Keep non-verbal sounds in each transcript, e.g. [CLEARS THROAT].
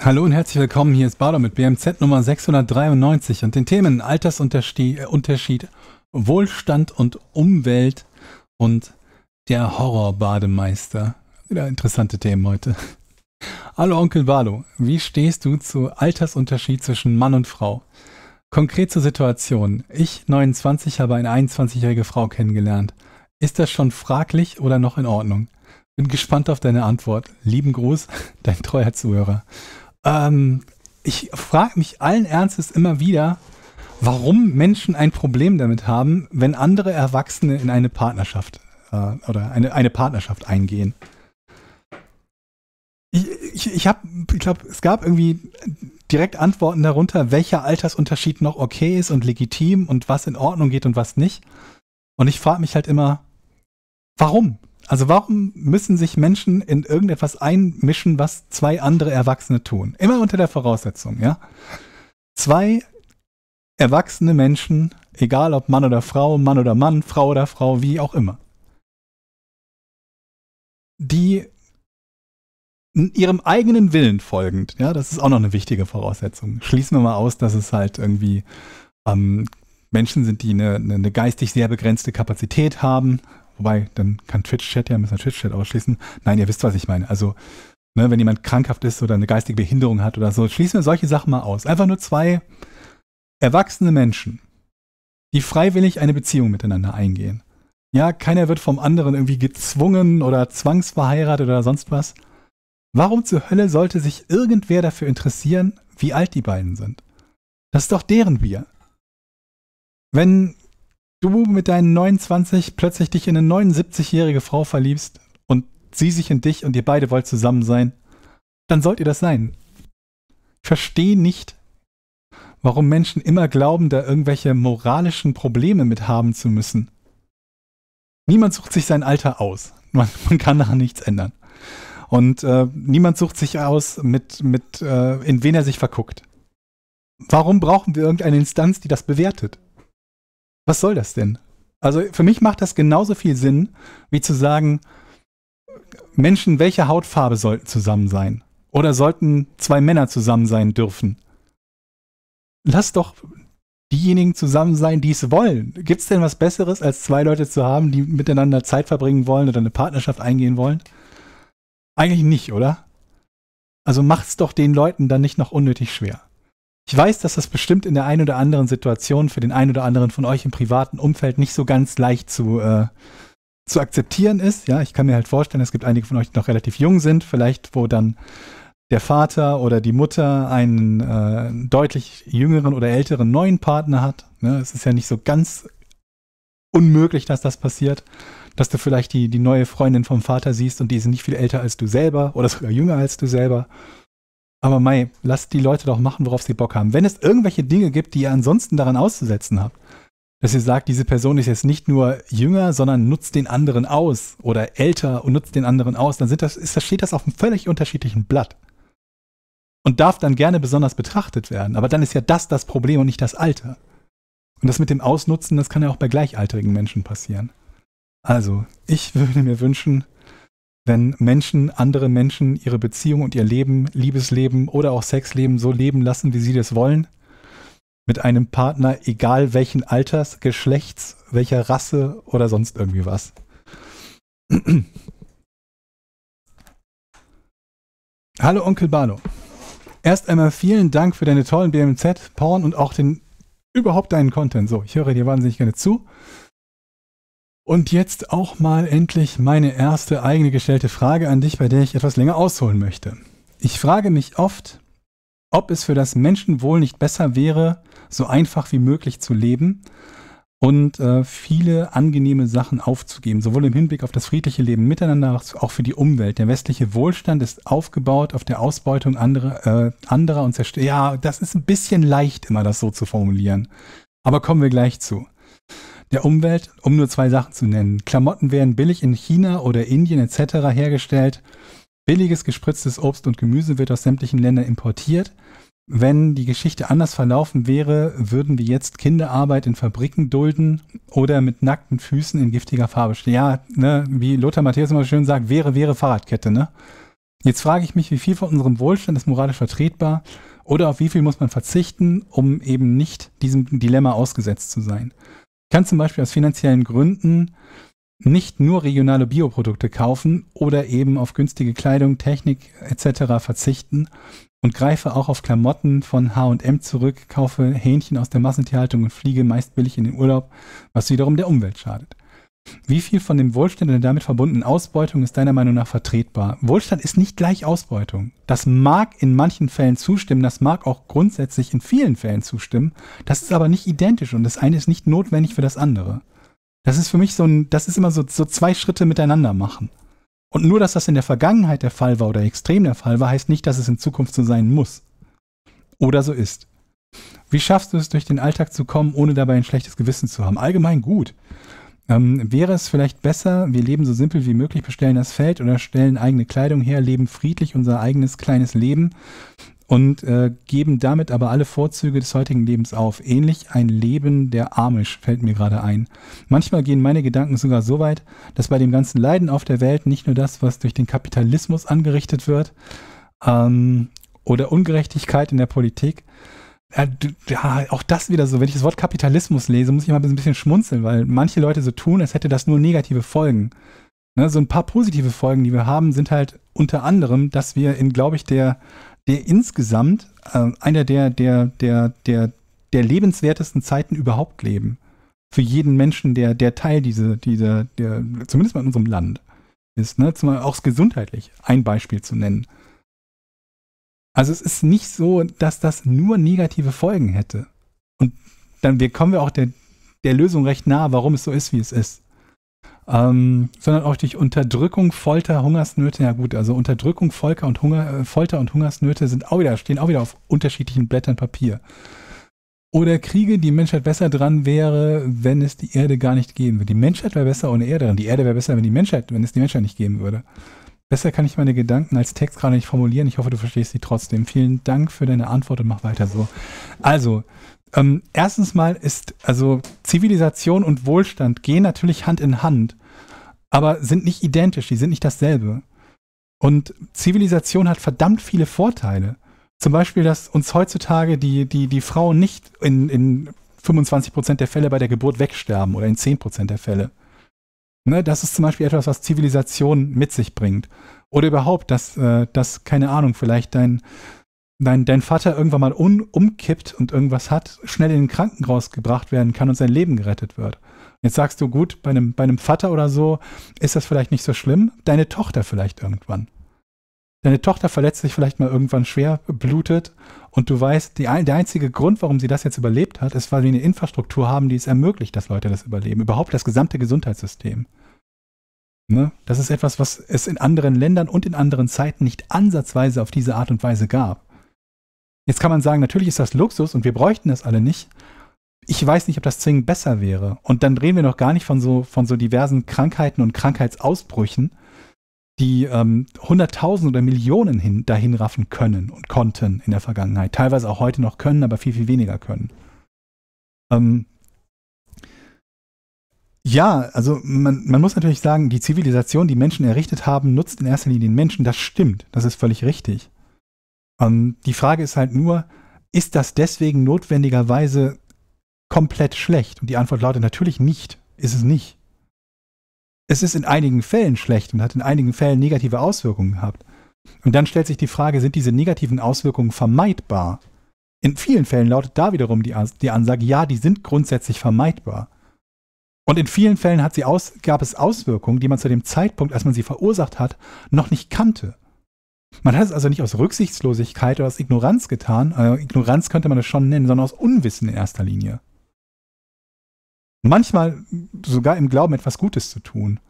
Hallo und herzlich willkommen, hier ist Bardo mit BMZ Nummer 693 und den Themen Altersunterschied, Wohlstand und Umwelt und der Horrorbademeister. Wieder interessante Themen heute. Hallo Onkel Balo, wie stehst du zu Altersunterschied zwischen Mann und Frau? Konkret zur Situation. Ich, 29, habe eine 21-jährige Frau kennengelernt. Ist das schon fraglich oder noch in Ordnung? Bin gespannt auf deine Antwort. Lieben Gruß, [LAUGHS] dein treuer Zuhörer. Ähm, ich frage mich allen Ernstes immer wieder, warum Menschen ein Problem damit haben, wenn andere Erwachsene in eine Partnerschaft äh, oder eine, eine Partnerschaft eingehen. Ich, ich, ich habe, ich glaube, es gab irgendwie direkt Antworten darunter, welcher Altersunterschied noch okay ist und legitim und was in Ordnung geht und was nicht. Und ich frage mich halt immer, warum? Also warum müssen sich Menschen in irgendetwas einmischen, was zwei andere Erwachsene tun? Immer unter der Voraussetzung, ja? Zwei erwachsene Menschen, egal ob Mann oder Frau, Mann oder Mann, Frau oder Frau, wie auch immer, die ihrem eigenen Willen folgend, ja, das ist auch noch eine wichtige Voraussetzung. Schließen wir mal aus, dass es halt irgendwie ähm, Menschen sind, die eine, eine geistig sehr begrenzte Kapazität haben Wobei, dann kann Twitch-Chat ja, müssen wir Twitch-Chat ausschließen. Nein, ihr wisst, was ich meine. Also, ne, wenn jemand krankhaft ist oder eine geistige Behinderung hat oder so, schließen wir solche Sachen mal aus. Einfach nur zwei erwachsene Menschen, die freiwillig eine Beziehung miteinander eingehen. Ja, keiner wird vom anderen irgendwie gezwungen oder zwangsverheiratet oder sonst was. Warum zur Hölle sollte sich irgendwer dafür interessieren, wie alt die beiden sind? Das ist doch deren Bier. Wenn du mit deinen 29 plötzlich dich in eine 79-jährige Frau verliebst und sie sich in dich und ihr beide wollt zusammen sein, dann sollt ihr das sein. Ich verstehe nicht, warum Menschen immer glauben, da irgendwelche moralischen Probleme mit haben zu müssen. Niemand sucht sich sein Alter aus. Man, man kann daran nichts ändern. Und äh, niemand sucht sich aus, mit, mit, äh, in wen er sich verguckt. Warum brauchen wir irgendeine Instanz, die das bewertet? Was soll das denn? Also für mich macht das genauso viel Sinn, wie zu sagen, Menschen welcher Hautfarbe sollten zusammen sein? Oder sollten zwei Männer zusammen sein dürfen? Lass doch diejenigen zusammen sein, die es wollen. Gibt es denn was Besseres, als zwei Leute zu haben, die miteinander Zeit verbringen wollen oder eine Partnerschaft eingehen wollen? Eigentlich nicht, oder? Also macht's doch den Leuten dann nicht noch unnötig schwer. Ich weiß, dass das bestimmt in der einen oder anderen Situation für den einen oder anderen von euch im privaten Umfeld nicht so ganz leicht zu, äh, zu akzeptieren ist. Ja, ich kann mir halt vorstellen, es gibt einige von euch, die noch relativ jung sind, vielleicht wo dann der Vater oder die Mutter einen äh, deutlich jüngeren oder älteren neuen Partner hat. Ne? Es ist ja nicht so ganz unmöglich, dass das passiert, dass du vielleicht die, die neue Freundin vom Vater siehst und die ist nicht viel älter als du selber oder sogar jünger als du selber. Aber Mai, lasst die Leute doch machen, worauf sie Bock haben. Wenn es irgendwelche Dinge gibt, die ihr ansonsten daran auszusetzen habt, dass ihr sagt, diese Person ist jetzt nicht nur jünger, sondern nutzt den anderen aus oder älter und nutzt den anderen aus, dann das, ist, das steht das auf einem völlig unterschiedlichen Blatt. Und darf dann gerne besonders betrachtet werden. Aber dann ist ja das das Problem und nicht das Alter. Und das mit dem Ausnutzen, das kann ja auch bei gleichaltrigen Menschen passieren. Also, ich würde mir wünschen, wenn Menschen, andere Menschen ihre Beziehung und ihr Leben, Liebesleben oder auch Sexleben so leben lassen, wie sie das wollen, mit einem Partner, egal welchen Alters, Geschlechts, welcher Rasse oder sonst irgendwie was. [CLEARS THROAT] Hallo Onkel Barlo. Erst einmal vielen Dank für deine tollen BMZ, Porn und auch den überhaupt deinen Content. So, ich höre dir wahnsinnig gerne zu. Und jetzt auch mal endlich meine erste eigene gestellte Frage an dich, bei der ich etwas länger ausholen möchte. Ich frage mich oft, ob es für das Menschenwohl nicht besser wäre, so einfach wie möglich zu leben und äh, viele angenehme Sachen aufzugeben, sowohl im Hinblick auf das friedliche Leben miteinander als auch für die Umwelt. Der westliche Wohlstand ist aufgebaut auf der Ausbeutung anderer, äh, anderer und Zerstörung. Ja, das ist ein bisschen leicht, immer das so zu formulieren. Aber kommen wir gleich zu der Umwelt, um nur zwei Sachen zu nennen. Klamotten werden billig in China oder Indien etc. hergestellt. Billiges gespritztes Obst und Gemüse wird aus sämtlichen Ländern importiert. Wenn die Geschichte anders verlaufen wäre, würden wir jetzt Kinderarbeit in Fabriken dulden oder mit nackten Füßen in giftiger Farbe stehen. Ja, ne, wie Lothar Matthäus immer schön sagt, wäre, wäre Fahrradkette, ne? Jetzt frage ich mich, wie viel von unserem Wohlstand ist moralisch vertretbar oder auf wie viel muss man verzichten, um eben nicht diesem Dilemma ausgesetzt zu sein kann zum Beispiel aus finanziellen Gründen nicht nur regionale Bioprodukte kaufen oder eben auf günstige Kleidung, Technik etc. verzichten und greife auch auf Klamotten von HM zurück, kaufe Hähnchen aus der Massentierhaltung und fliege meist billig in den Urlaub, was wiederum der Umwelt schadet. Wie viel von dem Wohlstand und der damit verbundenen Ausbeutung ist deiner Meinung nach vertretbar? Wohlstand ist nicht gleich Ausbeutung. Das mag in manchen Fällen zustimmen, das mag auch grundsätzlich in vielen Fällen zustimmen. Das ist aber nicht identisch und das eine ist nicht notwendig für das andere. Das ist für mich so ein, das ist immer so, so zwei Schritte miteinander machen. Und nur, dass das in der Vergangenheit der Fall war oder extrem der Fall war, heißt nicht, dass es in Zukunft so sein muss. Oder so ist. Wie schaffst du es, durch den Alltag zu kommen, ohne dabei ein schlechtes Gewissen zu haben? Allgemein gut. Ähm, wäre es vielleicht besser, wir leben so simpel wie möglich, bestellen das Feld oder stellen eigene Kleidung her, leben friedlich unser eigenes kleines Leben und äh, geben damit aber alle Vorzüge des heutigen Lebens auf. Ähnlich ein Leben der Amish fällt mir gerade ein. Manchmal gehen meine Gedanken sogar so weit, dass bei dem ganzen Leiden auf der Welt nicht nur das, was durch den Kapitalismus angerichtet wird ähm, oder Ungerechtigkeit in der Politik, ja, auch das wieder so, wenn ich das Wort Kapitalismus lese, muss ich mal ein bisschen schmunzeln, weil manche Leute so tun, als hätte das nur negative Folgen. Ne, so ein paar positive Folgen, die wir haben, sind halt unter anderem, dass wir in, glaube ich, der, der insgesamt äh, einer der, der, der, der, der lebenswertesten Zeiten überhaupt leben. Für jeden Menschen, der, der Teil dieser, dieser, der, zumindest mal in unserem Land ist, ne? Zumal auch gesundheitlich ein Beispiel zu nennen. Also es ist nicht so, dass das nur negative Folgen hätte. Und dann wir kommen wir auch der, der Lösung recht nahe, warum es so ist, wie es ist. Ähm, sondern auch durch Unterdrückung, Folter, Hungersnöte, ja gut, also Unterdrückung, Folter und, Hunger, äh, Folter und Hungersnöte sind auch wieder, stehen auch wieder auf unterschiedlichen Blättern Papier. Oder Kriege, die Menschheit besser dran wäre, wenn es die Erde gar nicht geben würde. Die Menschheit wäre besser ohne Erde dran. Die Erde wäre besser, wenn die Menschheit, wenn es die Menschheit nicht geben würde. Besser kann ich meine Gedanken als Text gerade nicht formulieren. Ich hoffe, du verstehst sie trotzdem. Vielen Dank für deine Antwort und mach weiter so. Also, ähm, erstens mal ist, also Zivilisation und Wohlstand gehen natürlich Hand in Hand, aber sind nicht identisch, die sind nicht dasselbe. Und Zivilisation hat verdammt viele Vorteile. Zum Beispiel, dass uns heutzutage die, die, die Frauen nicht in, in 25 der Fälle bei der Geburt wegsterben oder in 10 der Fälle. Ne, das ist zum Beispiel etwas, was Zivilisation mit sich bringt. Oder überhaupt, dass, äh, dass keine Ahnung, vielleicht dein, dein, dein Vater irgendwann mal un, umkippt und irgendwas hat, schnell in den Krankenhaus gebracht werden kann und sein Leben gerettet wird. Jetzt sagst du, gut, bei einem, bei einem Vater oder so ist das vielleicht nicht so schlimm. Deine Tochter vielleicht irgendwann. Deine Tochter verletzt sich vielleicht mal irgendwann schwer, blutet und du weißt, die, der einzige Grund, warum sie das jetzt überlebt hat, ist, weil wir eine Infrastruktur haben, die es ermöglicht, dass Leute das überleben. Überhaupt das gesamte Gesundheitssystem. Ne? Das ist etwas, was es in anderen Ländern und in anderen Zeiten nicht ansatzweise auf diese Art und Weise gab. Jetzt kann man sagen, natürlich ist das Luxus und wir bräuchten das alle nicht. Ich weiß nicht, ob das zwingend besser wäre. Und dann reden wir noch gar nicht von so, von so diversen Krankheiten und Krankheitsausbrüchen, die ähm, Hunderttausende oder Millionen hin, dahin raffen können und konnten in der Vergangenheit. Teilweise auch heute noch können, aber viel, viel weniger können. Ähm, ja, also man, man muss natürlich sagen, die Zivilisation, die Menschen errichtet haben, nutzt in erster Linie den Menschen. Das stimmt, das ist völlig richtig. Ähm, die Frage ist halt nur, ist das deswegen notwendigerweise komplett schlecht? Und die Antwort lautet natürlich nicht, ist es nicht. Es ist in einigen Fällen schlecht und hat in einigen Fällen negative Auswirkungen gehabt. Und dann stellt sich die Frage, sind diese negativen Auswirkungen vermeidbar? In vielen Fällen lautet da wiederum die, die Ansage, ja, die sind grundsätzlich vermeidbar. Und in vielen Fällen hat sie aus, gab es Auswirkungen, die man zu dem Zeitpunkt, als man sie verursacht hat, noch nicht kannte. Man hat es also nicht aus Rücksichtslosigkeit oder aus Ignoranz getan, äh, Ignoranz könnte man es schon nennen, sondern aus Unwissen in erster Linie. Manchmal sogar im Glauben, etwas Gutes zu tun.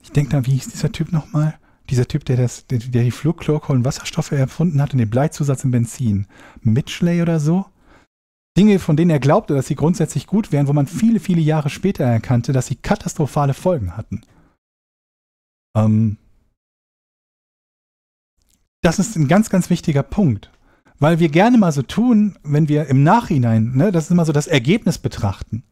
Ich denke da, wie hieß dieser Typ nochmal? Dieser Typ, der, das, der, der die Flugchlorkohlenwasserstoffe erfunden hat und den Bleizusatz im Benzin. Mitchley oder so? Dinge, von denen er glaubte, dass sie grundsätzlich gut wären, wo man viele, viele Jahre später erkannte, dass sie katastrophale Folgen hatten. Ähm das ist ein ganz, ganz wichtiger Punkt, weil wir gerne mal so tun, wenn wir im Nachhinein, ne, das ist immer so das Ergebnis betrachten.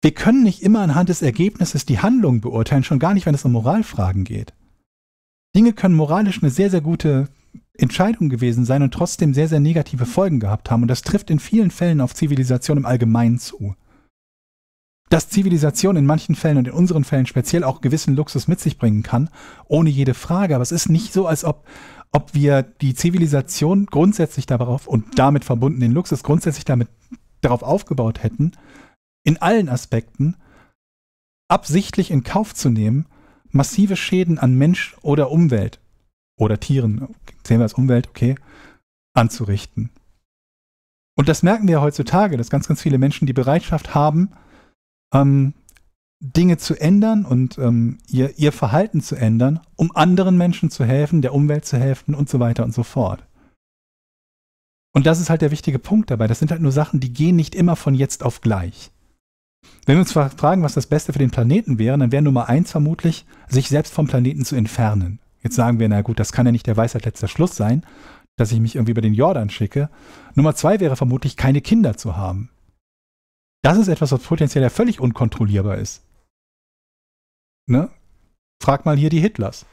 Wir können nicht immer anhand des Ergebnisses die Handlung beurteilen, schon gar nicht, wenn es um Moralfragen geht. Dinge können moralisch eine sehr, sehr gute Entscheidung gewesen sein und trotzdem sehr, sehr negative Folgen gehabt haben. Und das trifft in vielen Fällen auf Zivilisation im Allgemeinen zu. Dass Zivilisation in manchen Fällen und in unseren Fällen speziell auch gewissen Luxus mit sich bringen kann, ohne jede Frage. Aber es ist nicht so, als ob, ob wir die Zivilisation grundsätzlich darauf und damit verbunden den Luxus grundsätzlich damit darauf aufgebaut hätten, in allen Aspekten absichtlich in Kauf zu nehmen, massive Schäden an Mensch oder Umwelt oder Tieren, zählen wir als Umwelt, okay, anzurichten. Und das merken wir heutzutage, dass ganz, ganz viele Menschen die Bereitschaft haben, ähm, Dinge zu ändern und ähm, ihr, ihr Verhalten zu ändern, um anderen Menschen zu helfen, der Umwelt zu helfen und so weiter und so fort. Und das ist halt der wichtige Punkt dabei. Das sind halt nur Sachen, die gehen nicht immer von jetzt auf gleich. Wenn wir uns fragen, was das Beste für den Planeten wäre, dann wäre Nummer eins vermutlich, sich selbst vom Planeten zu entfernen. Jetzt sagen wir, na gut, das kann ja nicht der Weisheit letzter Schluss sein, dass ich mich irgendwie über den Jordan schicke. Nummer zwei wäre vermutlich, keine Kinder zu haben. Das ist etwas, was potenziell ja völlig unkontrollierbar ist. Ne? Frag mal hier die Hitlers.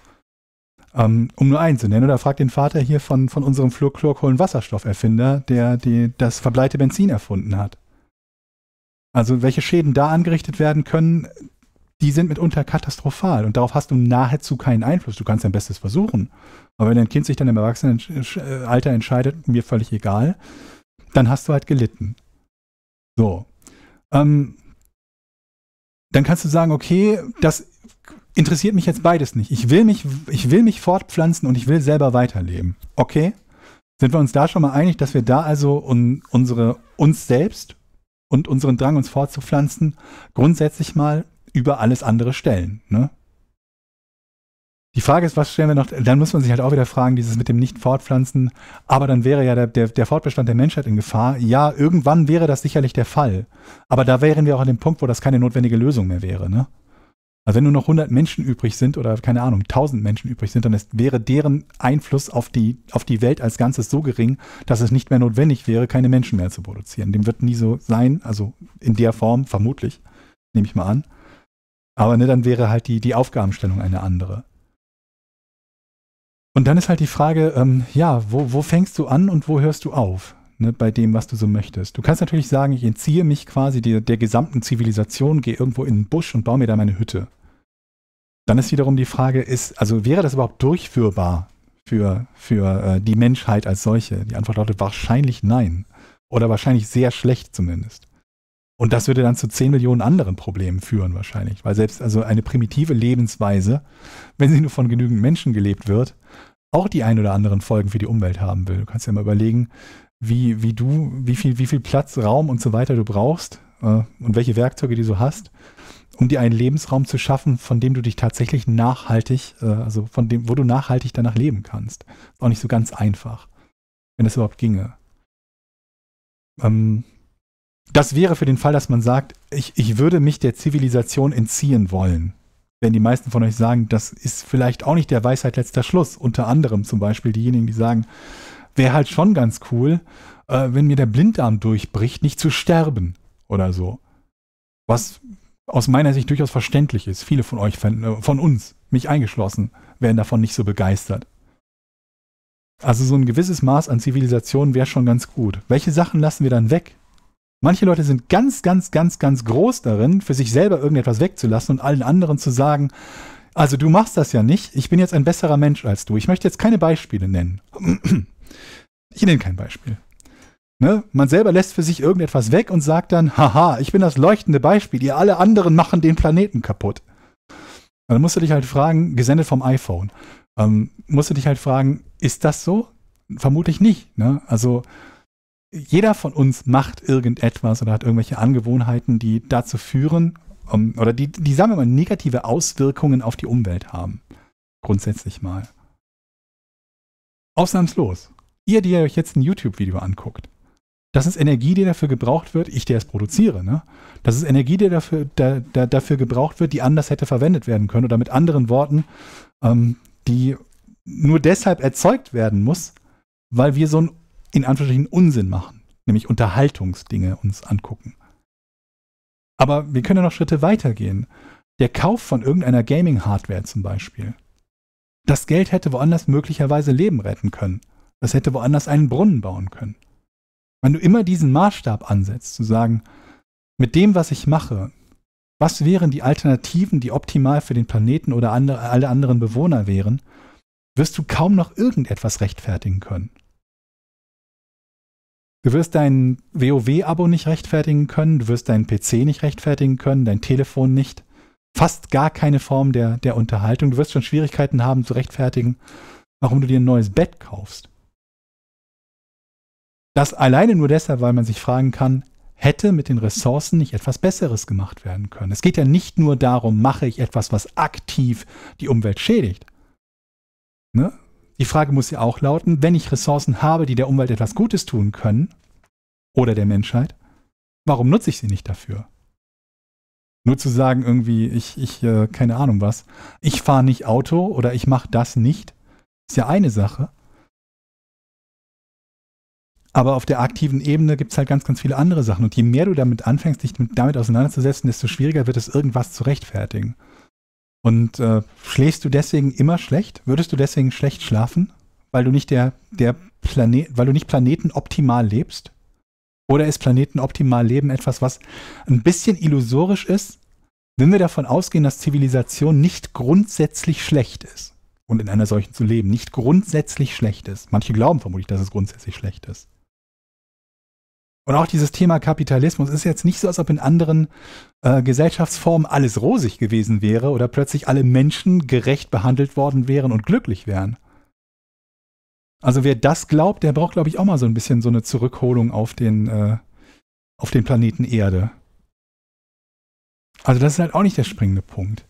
Ähm, um nur einen zu nennen, oder frag den Vater hier von, von unserem Fluorkohlenwasserstofferfinder, der die, das verbleite Benzin erfunden hat. Also welche Schäden da angerichtet werden können, die sind mitunter katastrophal und darauf hast du nahezu keinen Einfluss. Du kannst dein Bestes versuchen. Aber wenn dein Kind sich dann im Erwachsenenalter äh, entscheidet, mir völlig egal, dann hast du halt gelitten. So. Ähm, dann kannst du sagen, okay, das interessiert mich jetzt beides nicht. Ich will mich, ich will mich fortpflanzen und ich will selber weiterleben. Okay? Sind wir uns da schon mal einig, dass wir da also un, unsere, uns selbst und unseren Drang, uns fortzupflanzen, grundsätzlich mal über alles andere stellen. Ne? Die Frage ist, was stellen wir noch? Dann muss man sich halt auch wieder fragen, dieses mit dem Nicht-Fortpflanzen. Aber dann wäre ja der, der, der, Fortbestand der Menschheit in Gefahr. Ja, irgendwann wäre das sicherlich der Fall. Aber da wären wir auch an dem Punkt, wo das keine notwendige Lösung mehr wäre. Ne? Also wenn nur noch 100 Menschen übrig sind oder keine Ahnung, 1000 Menschen übrig sind, dann ist, wäre deren Einfluss auf die, auf die Welt als Ganzes so gering, dass es nicht mehr notwendig wäre, keine Menschen mehr zu produzieren. Dem wird nie so sein, also in der Form vermutlich, nehme ich mal an. Aber ne, dann wäre halt die, die Aufgabenstellung eine andere. Und dann ist halt die Frage, ähm, ja, wo, wo fängst du an und wo hörst du auf ne, bei dem, was du so möchtest? Du kannst natürlich sagen, ich entziehe mich quasi der, der gesamten Zivilisation, gehe irgendwo in den Busch und baue mir da meine Hütte. Dann ist wiederum die Frage, ist, also wäre das überhaupt durchführbar für, für äh, die Menschheit als solche? Die Antwort lautet wahrscheinlich nein. Oder wahrscheinlich sehr schlecht zumindest. Und das würde dann zu 10 Millionen anderen Problemen führen wahrscheinlich, weil selbst also eine primitive Lebensweise, wenn sie nur von genügend Menschen gelebt wird, auch die ein oder anderen Folgen für die Umwelt haben will. Du kannst ja mal überlegen, wie, wie du, wie viel, wie viel Platz, Raum und so weiter du brauchst äh, und welche Werkzeuge du so hast, um dir einen Lebensraum zu schaffen, von dem du dich tatsächlich nachhaltig, äh, also von dem, wo du nachhaltig danach leben kannst. auch nicht so ganz einfach, wenn das überhaupt ginge. Ähm, das wäre für den Fall, dass man sagt, ich, ich würde mich der Zivilisation entziehen wollen. Wenn die meisten von euch sagen, das ist vielleicht auch nicht der Weisheit letzter Schluss. Unter anderem zum Beispiel diejenigen, die sagen, wäre halt schon ganz cool, äh, wenn mir der Blindarm durchbricht, nicht zu sterben oder so. Was aus meiner Sicht durchaus verständlich ist. Viele von euch, äh, von uns, mich eingeschlossen, wären davon nicht so begeistert. Also so ein gewisses Maß an Zivilisation wäre schon ganz gut. Welche Sachen lassen wir dann weg? Manche Leute sind ganz, ganz, ganz, ganz groß darin, für sich selber irgendetwas wegzulassen und allen anderen zu sagen, also du machst das ja nicht, ich bin jetzt ein besserer Mensch als du. Ich möchte jetzt keine Beispiele nennen. [CLEARS THROAT] Ich nenne kein Beispiel. Ne? Man selber lässt für sich irgendetwas weg und sagt dann, haha, ich bin das leuchtende Beispiel, ihr alle anderen machen den Planeten kaputt. dann musst du dich halt fragen, gesendet vom iPhone, ähm, musst du dich halt fragen, ist das so? Vermutlich nicht. Ne? Also jeder von uns macht irgendetwas oder hat irgendwelche Angewohnheiten, die dazu führen, um, oder die, die, sagen wir mal, negative Auswirkungen auf die Umwelt haben. Grundsätzlich mal. Ausnahmslos. Ihr, die ihr euch jetzt ein YouTube-Video anguckt, das ist Energie, die dafür gebraucht wird, ich, der es produziere, ne? Das ist Energie, die dafür, da, da, dafür gebraucht wird, die anders hätte verwendet werden können oder mit anderen Worten, ähm, die nur deshalb erzeugt werden muss, weil wir so ein in Anführungsstrichen Unsinn machen, nämlich Unterhaltungsdinge uns angucken. Aber wir können ja noch Schritte weitergehen. Der Kauf von irgendeiner Gaming-Hardware zum Beispiel. Das Geld hätte woanders möglicherweise Leben retten können. Das hätte woanders einen Brunnen bauen können. Wenn du immer diesen Maßstab ansetzt, zu sagen, mit dem, was ich mache, was wären die Alternativen, die optimal für den Planeten oder andere, alle anderen Bewohner wären, wirst du kaum noch irgendetwas rechtfertigen können. Du wirst dein WoW-Abo nicht rechtfertigen können, du wirst deinen PC nicht rechtfertigen können, dein Telefon nicht. Fast gar keine Form der, der Unterhaltung. Du wirst schon Schwierigkeiten haben zu rechtfertigen, warum du dir ein neues Bett kaufst. Das alleine nur deshalb, weil man sich fragen kann, hätte mit den Ressourcen nicht etwas Besseres gemacht werden können. Es geht ja nicht nur darum, mache ich etwas, was aktiv die Umwelt schädigt. Ne? Die Frage muss ja auch lauten, wenn ich Ressourcen habe, die der Umwelt etwas Gutes tun können oder der Menschheit, warum nutze ich sie nicht dafür? Nur zu sagen irgendwie, ich, ich äh, keine Ahnung was, ich fahre nicht Auto oder ich mache das nicht, ist ja eine Sache. Aber auf der aktiven Ebene gibt es halt ganz, ganz viele andere Sachen. Und je mehr du damit anfängst, dich damit auseinanderzusetzen, desto schwieriger wird es, irgendwas zu rechtfertigen. Und äh, schläfst du deswegen immer schlecht? Würdest du deswegen schlecht schlafen, weil du nicht der, der Planet, weil du nicht planetenoptimal lebst? Oder ist planetenoptimal Leben etwas, was ein bisschen illusorisch ist, wenn wir davon ausgehen, dass Zivilisation nicht grundsätzlich schlecht ist? Und in einer solchen zu leben, nicht grundsätzlich schlecht ist. Manche glauben vermutlich, dass es grundsätzlich schlecht ist. Und auch dieses Thema Kapitalismus ist jetzt nicht so, als ob in anderen äh, Gesellschaftsformen alles rosig gewesen wäre oder plötzlich alle Menschen gerecht behandelt worden wären und glücklich wären. Also wer das glaubt, der braucht, glaube ich, auch mal so ein bisschen so eine Zurückholung auf den, äh, auf den Planeten Erde. Also das ist halt auch nicht der springende Punkt.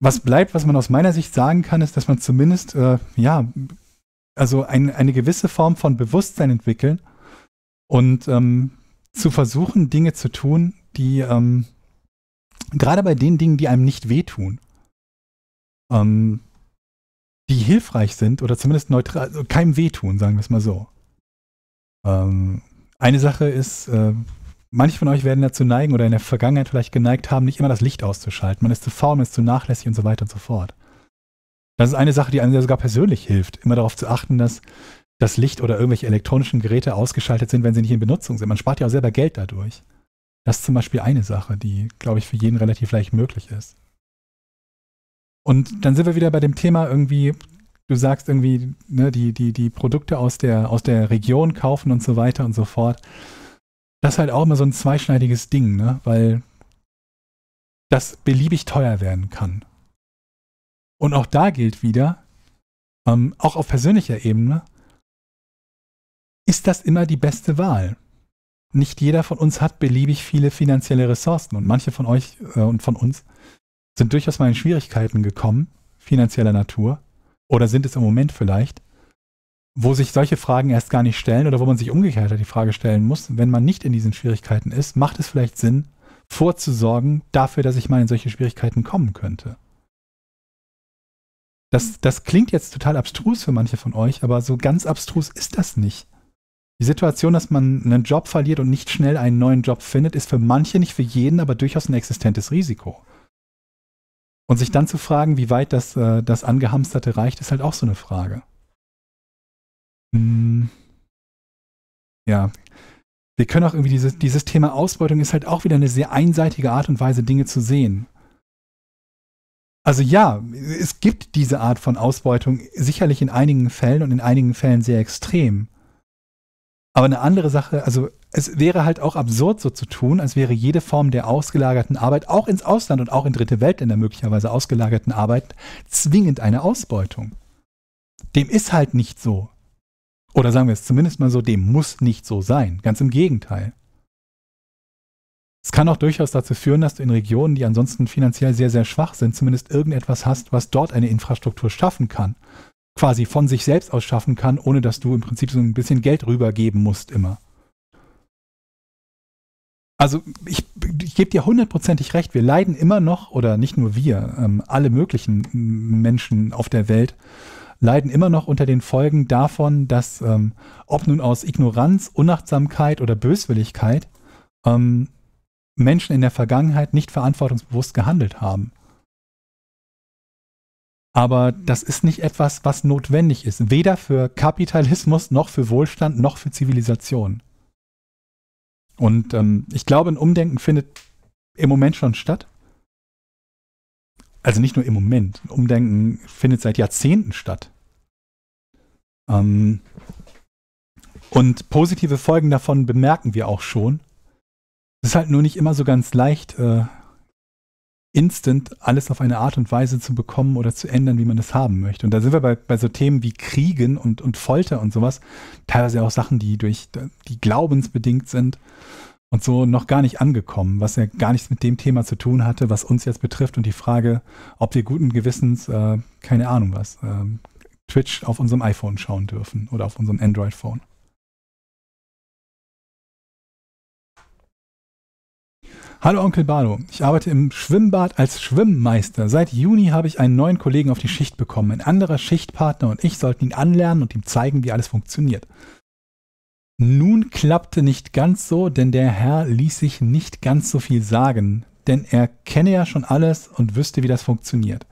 Was bleibt, was man aus meiner Sicht sagen kann, ist, dass man zumindest, äh, ja, also ein, eine gewisse Form von Bewusstsein entwickeln und ähm, zu versuchen, Dinge zu tun, die ähm, gerade bei den Dingen, die einem nicht wehtun, ähm, die hilfreich sind oder zumindest neutral, also keinem wehtun, sagen wir es mal so. Ähm, eine Sache ist, äh, manche von euch werden dazu neigen oder in der Vergangenheit vielleicht geneigt haben, nicht immer das Licht auszuschalten. Man ist zu faul, man ist zu nachlässig und so weiter und so fort. Das ist eine Sache, die einem sogar persönlich hilft, immer darauf zu achten, dass das Licht oder irgendwelche elektronischen Geräte ausgeschaltet sind, wenn sie nicht in Benutzung sind. Man spart ja auch selber Geld dadurch. Das ist zum Beispiel eine Sache, die, glaube ich, für jeden relativ leicht möglich ist. Und dann sind wir wieder bei dem Thema irgendwie, du sagst irgendwie, ne, die, die, die Produkte aus der, aus der Region kaufen und so weiter und so fort. Das ist halt auch immer so ein zweischneidiges Ding, ne? weil das beliebig teuer werden kann. Und auch da gilt wieder, ähm, auch auf persönlicher Ebene, ist das immer die beste Wahl? Nicht jeder von uns hat beliebig viele finanzielle Ressourcen und manche von euch äh, und von uns sind durchaus mal in Schwierigkeiten gekommen, finanzieller Natur, oder sind es im Moment vielleicht, wo sich solche Fragen erst gar nicht stellen oder wo man sich umgekehrt die Frage stellen muss, wenn man nicht in diesen Schwierigkeiten ist, macht es vielleicht Sinn, vorzusorgen dafür, dass ich mal in solche Schwierigkeiten kommen könnte. Das, das klingt jetzt total abstrus für manche von euch, aber so ganz abstrus ist das nicht. Die Situation, dass man einen Job verliert und nicht schnell einen neuen Job findet, ist für manche, nicht für jeden, aber durchaus ein existentes Risiko. Und sich dann zu fragen, wie weit das, äh, das Angehamsterte reicht, ist halt auch so eine Frage. Hm. Ja. Wir können auch irgendwie dieses, dieses Thema Ausbeutung ist halt auch wieder eine sehr einseitige Art und Weise, Dinge zu sehen. Also ja, es gibt diese Art von Ausbeutung sicherlich in einigen Fällen und in einigen Fällen sehr extrem. Aber eine andere Sache, also es wäre halt auch absurd so zu tun, als wäre jede Form der ausgelagerten Arbeit, auch ins Ausland und auch in dritte Weltländer möglicherweise ausgelagerten Arbeit, zwingend eine Ausbeutung. Dem ist halt nicht so. Oder sagen wir es zumindest mal so, dem muss nicht so sein. Ganz im Gegenteil. Es kann auch durchaus dazu führen, dass du in Regionen, die ansonsten finanziell sehr, sehr schwach sind, zumindest irgendetwas hast, was dort eine Infrastruktur schaffen kann quasi von sich selbst aus schaffen kann, ohne dass du im Prinzip so ein bisschen Geld rübergeben musst immer. Also ich, ich gebe dir hundertprozentig recht, wir leiden immer noch, oder nicht nur wir, ähm, alle möglichen Menschen auf der Welt leiden immer noch unter den Folgen davon, dass ähm, ob nun aus Ignoranz, Unachtsamkeit oder Böswilligkeit ähm, Menschen in der Vergangenheit nicht verantwortungsbewusst gehandelt haben. Aber das ist nicht etwas, was notwendig ist. Weder für Kapitalismus, noch für Wohlstand, noch für Zivilisation. Und ähm, ich glaube, ein Umdenken findet im Moment schon statt. Also nicht nur im Moment. Ein Umdenken findet seit Jahrzehnten statt. Ähm, und positive Folgen davon bemerken wir auch schon. Es ist halt nur nicht immer so ganz leicht, äh, instant alles auf eine Art und Weise zu bekommen oder zu ändern, wie man es haben möchte. Und da sind wir bei, bei so Themen wie Kriegen und, und Folter und sowas, teilweise auch Sachen, die durch, die glaubensbedingt sind und so noch gar nicht angekommen, was ja gar nichts mit dem Thema zu tun hatte, was uns jetzt betrifft und die Frage, ob wir guten Gewissens, äh, keine Ahnung was, äh, Twitch auf unserem iPhone schauen dürfen oder auf unserem Android-Phone. Hallo Onkel Balo, ich arbeite im Schwimmbad als Schwimmmeister. Seit Juni habe ich einen neuen Kollegen auf die Schicht bekommen. Ein anderer Schichtpartner und ich sollten ihn anlernen und ihm zeigen, wie alles funktioniert. Nun klappte nicht ganz so, denn der Herr ließ sich nicht ganz so viel sagen, denn er kenne ja schon alles und wüsste, wie das funktioniert.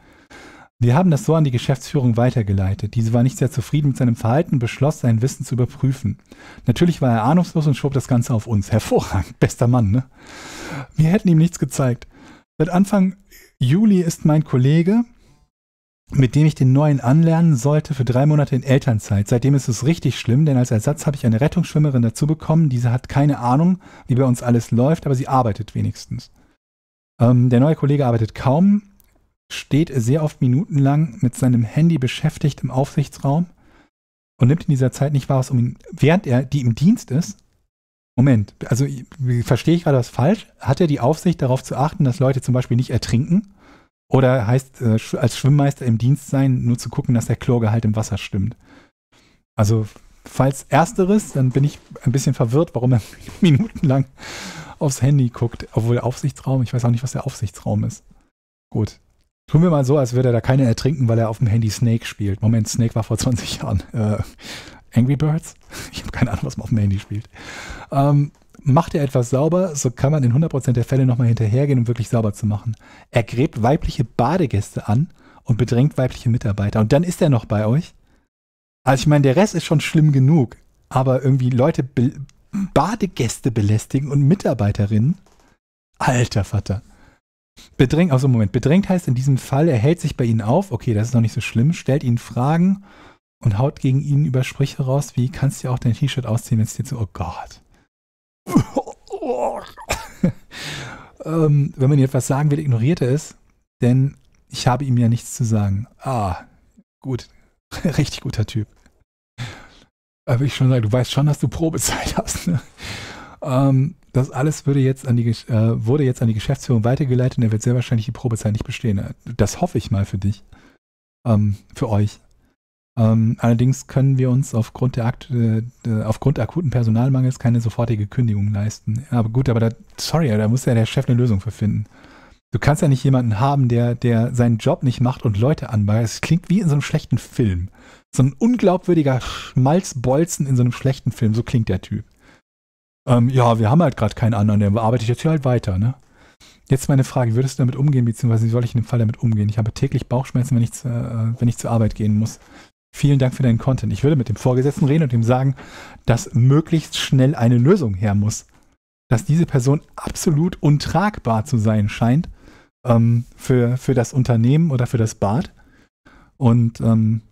Wir haben das so an die Geschäftsführung weitergeleitet. Diese war nicht sehr zufrieden mit seinem Verhalten, und beschloss, sein Wissen zu überprüfen. Natürlich war er ahnungslos und schob das Ganze auf uns. [LAUGHS] Hervorragend, bester Mann, ne? Wir hätten ihm nichts gezeigt. Seit Anfang Juli ist mein Kollege, mit dem ich den neuen anlernen sollte, für drei Monate in Elternzeit. Seitdem ist es richtig schlimm, denn als Ersatz habe ich eine Rettungsschwimmerin dazu bekommen. Diese hat keine Ahnung, wie bei uns alles läuft, aber sie arbeitet wenigstens. Ähm, der neue Kollege arbeitet kaum, steht sehr oft minutenlang mit seinem Handy beschäftigt im Aufsichtsraum und nimmt in dieser Zeit nicht wahr, was um ihn, während er, die im Dienst ist. Moment, also verstehe ich gerade was falsch? Hat er die Aufsicht darauf zu achten, dass Leute zum Beispiel nicht ertrinken? Oder heißt äh, als Schwimmmeister im Dienst sein, nur zu gucken, dass der Chlorgehalt im Wasser stimmt? Also, falls ersteres, dann bin ich ein bisschen verwirrt, warum er [LAUGHS] minutenlang aufs Handy guckt, obwohl der Aufsichtsraum, ich weiß auch nicht, was der Aufsichtsraum ist. Gut, Tun wir mal so, als würde er da keinen ertrinken, weil er auf dem Handy Snake spielt. Moment, Snake war vor 20 Jahren. Äh, Angry Birds? [LAUGHS] Ich habe keine Ahnung, was man auf dem Handy spielt. Ähm, macht er etwas sauber, so kann man in 100% der Fälle nochmal hinterhergehen, um wirklich sauber zu machen. Er gräbt weibliche Badegäste an und bedrängt weibliche Mitarbeiter. Und dann ist er noch bei euch. Also ich meine, der Rest ist schon schlimm genug, aber irgendwie Leute, be Badegäste belästigen und Mitarbeiterinnen. Alter Vater. Bedrängt, also Moment, bedrängt heißt in diesem Fall, er hält sich bei ihnen auf, okay, das ist noch nicht so schlimm, stellt ihnen Fragen und haut gegen ihn über Sprüche raus, wie kannst du auch dein T-Shirt ausziehen, wenn es dir zu, oh Gott. [LAUGHS] ähm, wenn man ihr etwas sagen will, ignoriert er es, denn ich habe ihm ja nichts zu sagen. Ah, gut, [LAUGHS] richtig guter Typ. Aber ich schon sagen, du weißt schon, dass du Probezeit hast, ne? Ähm, das alles würde jetzt an die, äh, wurde jetzt an die Geschäftsführung weitergeleitet und er wird sehr wahrscheinlich die Probezeit nicht bestehen. Das hoffe ich mal für dich. Ähm, für euch. Ähm, allerdings können wir uns aufgrund, der Akt, äh, aufgrund akuten Personalmangels keine sofortige Kündigung leisten. Aber gut, aber da, sorry, da muss ja der Chef eine Lösung für finden. Du kannst ja nicht jemanden haben, der, der seinen Job nicht macht und Leute anbeißt. Es klingt wie in so einem schlechten Film. So ein unglaubwürdiger Schmalzbolzen in so einem schlechten Film. So klingt der Typ ähm, ja, wir haben halt gerade keinen anderen, der arbeitet ich jetzt hier halt weiter, ne? Jetzt meine Frage, würdest du damit umgehen, beziehungsweise wie soll ich in dem Fall damit umgehen? Ich habe täglich Bauchschmerzen, wenn ich, zu, äh, wenn ich zur Arbeit gehen muss. Vielen Dank für deinen Content. Ich würde mit dem Vorgesetzten reden und ihm sagen, dass möglichst schnell eine Lösung her muss. Dass diese Person absolut untragbar zu sein scheint ähm, für, für das Unternehmen oder für das Bad. Und ähm,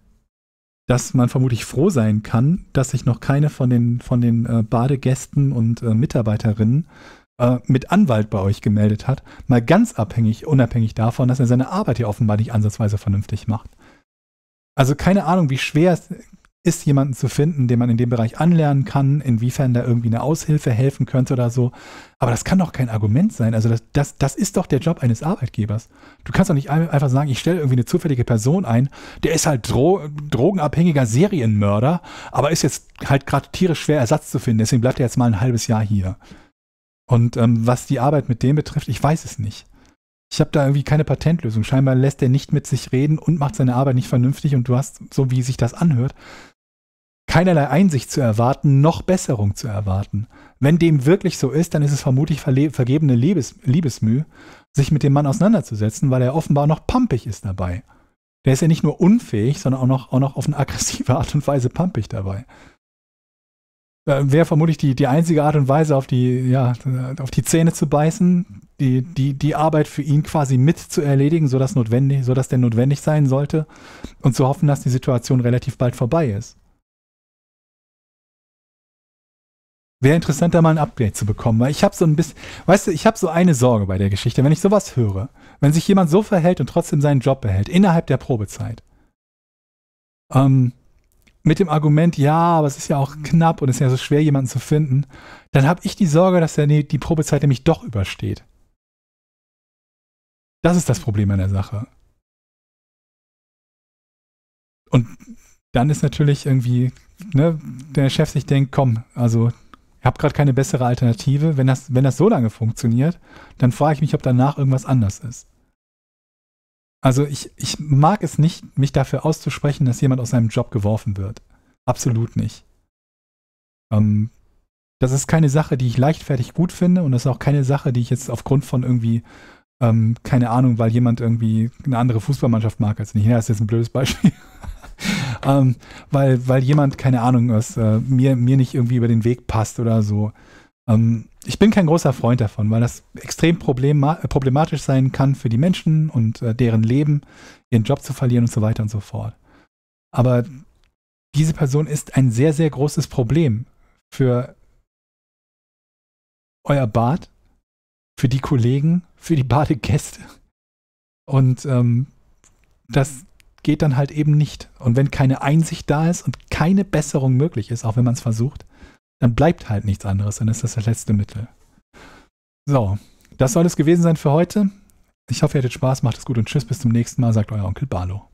dass man vermutlich froh sein kann, dass sich noch keine von den, von den äh, Badegästen und äh, Mitarbeiterinnen äh, mit Anwalt bei euch gemeldet hat. Mal ganz abhängig, unabhängig davon, dass er seine Arbeit hier offenbar nicht ansatzweise vernünftig macht. Also keine Ahnung, wie schwer es ist jemanden zu finden, den man in dem Bereich anlernen kann, inwiefern da irgendwie eine Aushilfe helfen könnte oder so. Aber das kann doch kein Argument sein. Also das, das, das ist doch der Job eines Arbeitgebers. Du kannst doch nicht einfach sagen, ich stelle irgendwie eine zufällige Person ein, der ist halt Dro drogenabhängiger Serienmörder, aber ist jetzt halt gerade tierisch schwer Ersatz zu finden. Deswegen bleibt er jetzt mal ein halbes Jahr hier. Und ähm, was die Arbeit mit dem betrifft, ich weiß es nicht. Ich habe da irgendwie keine Patentlösung. Scheinbar lässt er nicht mit sich reden und macht seine Arbeit nicht vernünftig und du hast, so wie sich das anhört, keinerlei Einsicht zu erwarten, noch Besserung zu erwarten. Wenn dem wirklich so ist, dann ist es vermutlich vergebene Liebes Liebesmüh, sich mit dem Mann auseinanderzusetzen, weil er offenbar noch pampig ist dabei. Der ist ja nicht nur unfähig, sondern auch noch, auch noch auf eine aggressive Art und Weise pampig dabei. Äh, Wäre vermutlich die, die einzige Art und Weise, auf die, ja, auf die Zähne zu beißen, die, die, die Arbeit für ihn quasi mit zu erledigen, sodass, notwendig, sodass der notwendig sein sollte und zu hoffen, dass die Situation relativ bald vorbei ist. wäre interessant, da mal ein Update zu bekommen, weil ich habe so ein bisschen, weißt du, ich habe so eine Sorge bei der Geschichte, wenn ich sowas höre, wenn sich jemand so verhält und trotzdem seinen Job behält, innerhalb der Probezeit, ähm, mit dem Argument, ja, aber es ist ja auch knapp und es ist ja so schwer, jemanden zu finden, dann habe ich die Sorge, dass er die Probezeit nämlich doch übersteht. Das ist das Problem an der Sache. Und dann ist natürlich irgendwie, ne, der Chef sich denkt, komm, also ich habe gerade keine bessere Alternative. Wenn das, wenn das so lange funktioniert, dann frage ich mich, ob danach irgendwas anders ist. Also ich, ich mag es nicht, mich dafür auszusprechen, dass jemand aus seinem Job geworfen wird. Absolut nicht. Ähm, das ist keine Sache, die ich leichtfertig gut finde und das ist auch keine Sache, die ich jetzt aufgrund von irgendwie, ähm, keine Ahnung, weil jemand irgendwie eine andere Fußballmannschaft mag als nicht. Ja, ist jetzt ein blödes Beispiel. [LAUGHS] ähm, weil, weil jemand, keine Ahnung, was, äh, mir, mir nicht irgendwie über den Weg passt oder so. Ähm, ich bin kein großer Freund davon, weil das extrem äh, problematisch sein kann für die Menschen und äh, deren Leben, ihren Job zu verlieren und so weiter und so fort. Aber diese Person ist ein sehr, sehr großes Problem für euer Bad, für die Kollegen, für die Badegäste. Und ähm, das geht dann halt eben nicht. Und wenn keine Einsicht da ist und keine Besserung möglich ist, auch wenn man es versucht, dann bleibt halt nichts anderes. Dann ist das das letzte Mittel. So, das soll es gewesen sein für heute. Ich hoffe, ihr hattet Spaß, macht es gut und tschüss, bis zum nächsten Mal, sagt euer Onkel Barlo.